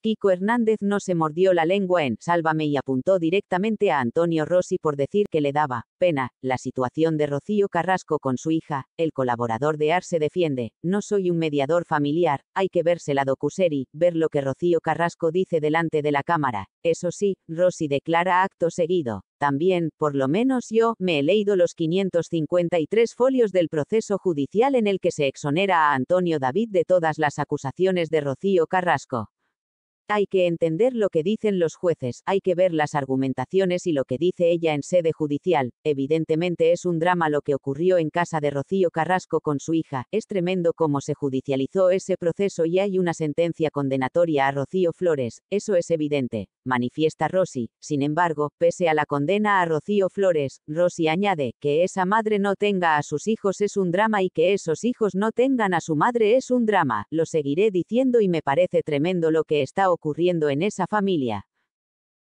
Kiko Hernández no se mordió la lengua en Sálvame y apuntó directamente a Antonio Rossi por decir que le daba pena la situación de Rocío Carrasco con su hija. El colaborador de se defiende, no soy un mediador familiar, hay que verse la docuserie, ver lo que Rocío Carrasco dice delante de la cámara. Eso sí, Rossi declara acto seguido. También, por lo menos yo, me he leído los 553 folios del proceso judicial en el que se exonera a Antonio David de todas las acusaciones de Rocío Carrasco. Hay que entender lo que dicen los jueces, hay que ver las argumentaciones y lo que dice ella en sede judicial. Evidentemente es un drama lo que ocurrió en casa de Rocío Carrasco con su hija, es tremendo cómo se judicializó ese proceso y hay una sentencia condenatoria a Rocío Flores, eso es evidente, manifiesta Rossi. Sin embargo, pese a la condena a Rocío Flores, Rossi añade, que esa madre no tenga a sus hijos es un drama y que esos hijos no tengan a su madre es un drama, lo seguiré diciendo y me parece tremendo lo que está ocurriendo ocurriendo en esa familia.